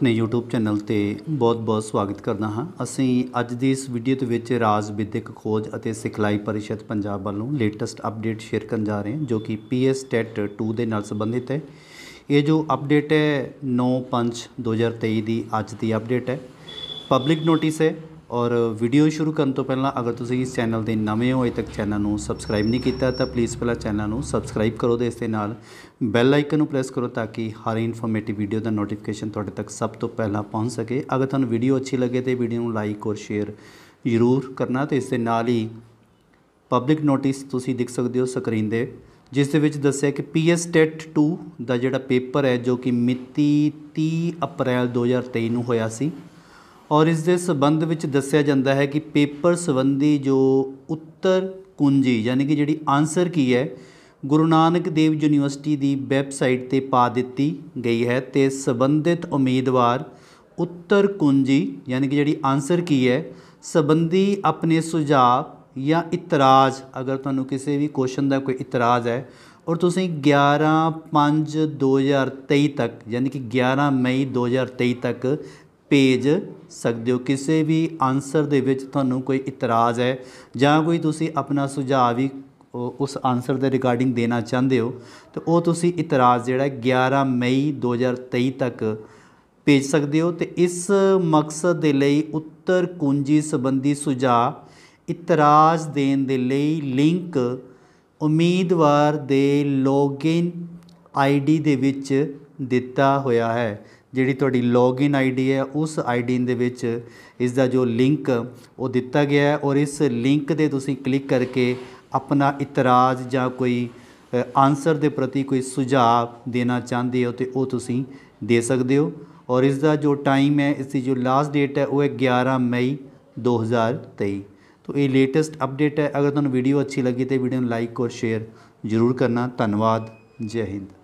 ਆਪਣੇ YouTube channel ਤੇ ਬਹੁਤ-ਬਹੁਤ ਸਵਾਗਤ ਕਰਦਾ ਹਾਂ ਅਸੀਂ ਅੱਜ ਦੀ ਇਸ ਵੀਡੀਓ ਦੇ ਵਿੱਚ ਰਾਜ ਵਿਦਿਅਕ ਖੋਜ ਅਤੇ ਸਿਖਲਾਈ ਪਰਿਸ਼ਦ ਪੰਜਾਬ ਵੱਲੋਂ ਲੇਟੈਸਟ ਅਪਡੇਟ ਸ਼ੇਅਰ ਕਰਨ ਜਾ ਰਹੇ ਹਾਂ ਜੋ ਕਿ PS TET 2 ਦੇ ਨਾਲ ਸੰਬੰਧਿਤ ਹੈ ਇਹ ਜੋ ਅਪਡੇਟ ਹੈ 9/5/2023 ਦੀ ਅੱਜ ਦੀ ਅਪਡੇਟ ਹੈ ਪਬਲਿਕ ਨੋਟਿਸ ਹੈ ਔਰ ਵੀਡੀਓ ਸ਼ੁਰੂ ਕਰਨ ਤੋਂ ਪਹਿਲਾਂ ਅਗਰ ਤੁਸੀਂ ਇਸ ਚੈਨਲ ਦੇ ਨਵੇਂ ਹੋ ਅਜੇ ਤੱਕ ਚੈਨਲ ਨੂੰ ਸਬਸਕ੍ਰਾਈਬ ਨਹੀਂ ਕੀਤਾ ਤਾਂ ਪਲੀਜ਼ ਪਹਿਲਾਂ ਚੈਨਲ ਨੂੰ ਸਬਸਕ੍ਰਾਈਬ ਕਰੋ ਦੇ ਇਸ ਦੇ ਨਾਲ ਬੈਲ ਆਈਕਨ ਨੂੰ ਪ੍ਰੈਸ ਕਰੋ ਤਾਂ ਕਿ ਹਰ ਇਨਫੋਰਮੇਟਿਵ ਵੀਡੀਓ ਦਾ ਨੋਟੀਫਿਕੇਸ਼ਨ ਤੁਹਾਡੇ ਤੱਕ ਸਭ ਤੋਂ ਪਹਿਲਾਂ ਪਹੁੰਚ ਸਕੇ ਅਗਰ ਤੁਹਾਨੂੰ ਵੀਡੀਓ ਅੱਛੀ ਲੱਗੇ ਤੇ ਵੀਡੀਓ ਨੂੰ ਲਾਈਕ ਔਰ ਸ਼ੇਅਰ ਜ਼ਰੂਰ ਕਰਨਾ ਤੇ ਇਸ ਦੇ ਨਾਲ ਹੀ ਪਬਲਿਕ ਨੋਟਿਸ ਤੁਸੀਂ ਦੇਖ ਸਕਦੇ ਹੋ ਸਕਰੀਨ ਦੇ ਜਿਸ ਦੇ ਵਿੱਚ ਦੱਸਿਆ ਕਿ ਪੀਐਸ ਟੈਟ 2 ਦਾ ਜਿਹੜਾ ਪੇਪਰ ਹੈ ਜੋ ਕਿ ਮਿਤੀ 30 ਅਪ੍ਰੈਲ 2023 ਨੂੰ ਹੋਇਆ ਸੀ ਔਰ ਇਸ ਦੇ ਸਬੰਧ ਵਿੱਚ ਦੱਸਿਆ ਜਾਂਦਾ ਹੈ ਕਿ ਪੇਪਰ ਸੰਬੰਧੀ ਜੋ ਉੱਤਰ ਕੁੰਜੀ ਯਾਨੀ ਕਿ ਜਿਹੜੀ ਆਨਸਰ ਕੀ ਹੈ ਗੁਰੂ ਨਾਨਕ ਦੇਵ ਯੂਨੀਵਰਸਿਟੀ ਦੀ ਵੈਬਸਾਈਟ ਤੇ ਪਾ ਦਿੱਤੀ ਗਈ ਹੈ ਤੇ ਸੰਬੰਧਿਤ ਉਮੀਦਵਾਰ ਉੱਤਰ ਕੁੰਜੀ ਯਾਨੀ ਕਿ ਜਿਹੜੀ ਆਨਸਰ ਕੀ ਹੈ ਸੰਬੰਧੀ ਆਪਣੇ ਸੁਝਾਅ ਜਾਂ ਇਤਰਾਜ਼ ਅਗਰ ਤੁਹਾਨੂੰ ਕਿਸੇ ਵੀ ਕੁਐਸਚਨ ਦਾ ਕੋਈ ਇਤਰਾਜ਼ ਹੈ ਔਰ ਤੁਸੀਂ 11 5 2023 ਤੱਕ ਯਾਨੀ ਕਿ 11 ਮਈ 2023 ਤੱਕ ਭੇਜ ਸਕਦੇ ਹੋ ਕਿਸੇ ਵੀ ਆਨਸਰ ਦੇ ਵਿੱਚ ਤੁਹਾਨੂੰ ਕੋਈ ਇਤਰਾਜ਼ ਹੈ ਜਾਂ ਕੋਈ ਤੁਸੀਂ ਆਪਣਾ ਸੁਝਾਅ ਵੀ ਉਸ ਆਨਸਰ ਦੇ ਰਿਗਾਰਡਿੰਗ ਦੇਣਾ ਚਾਹੁੰਦੇ ਹੋ ਤੇ ਉਹ ਤੁਸੀਂ ਇਤਰਾਜ਼ ਜਿਹੜਾ 11 ਮਈ 2023 ਤੱਕ ਭੇਜ ਸਕਦੇ ਹੋ ਤੇ ਇਸ ਮਕਸਦ ਦੇ ਲਈ ਉੱਤਰ ਕੁੰਜੀ ਸੰਬੰਧੀ ਸੁਝਾਅ ਇਤਰਾਜ਼ ਦੇਣ ਦੇ ਲਈ ਲਿੰਕ ਉਮੀਦਵਾਰ ਦੇ ਲੌਗਇਨ ਆਈਡੀ ਦੇ ਵਿੱਚ ਦਿੱਤਾ ਹੋਇਆ ਹੈ ਜਿਹੜੀ ਤੁਹਾਡੀ ਲੌਗਇਨ ਆਈਡੀ ਹੈ ਉਸ ਆਈਡੀ ਦੇ ਵਿੱਚ ਇਸ ਦਾ ਜੋ ਲਿੰਕ ਉਹ ਦਿੱਤਾ ਗਿਆ ਹੈ ਔਰ ਇਸ ਲਿੰਕ ਤੇ ਤੁਸੀਂ ਕਲਿੱਕ ਕਰਕੇ ਆਪਣਾ ਇਤਰਾਜ਼ ਜਾਂ ਕੋਈ ਆਨਸਰ ਦੇ ਪ੍ਰਤੀ ਕੋਈ ਸੁਝਾਅ ਦੇਣਾ ਚਾਹੁੰਦੇ ਹੋ ਤੇ ਉਹ ਤੁਸੀਂ ਦੇ ਸਕਦੇ ਹੋ ਔਰ ਇਸ ਦਾ ਜੋ ਟਾਈਮ ਹੈ ਇਸ ਦੀ ਜੋ ਲਾਸਟ ਡੇਟ ਹੈ ਉਹ ਹੈ 11 ਮਈ 2023 ਤੋਂ ਇਹ ਲੇਟੈਸਟ ਅਪਡੇਟ ਹੈ ਅਗਰ ਤੁਹਾਨੂੰ ਵੀਡੀਓ ਅੱਛੀ ਲੱਗੀ ਤੇ ਵੀਡੀਓ ਨੂੰ ਲਾਈਕ ਔਰ ਸ਼ੇਅਰ ਜ਼ਰੂਰ ਕਰਨਾ ਧੰਨਵਾਦ ਜੈ ਹਿੰਦ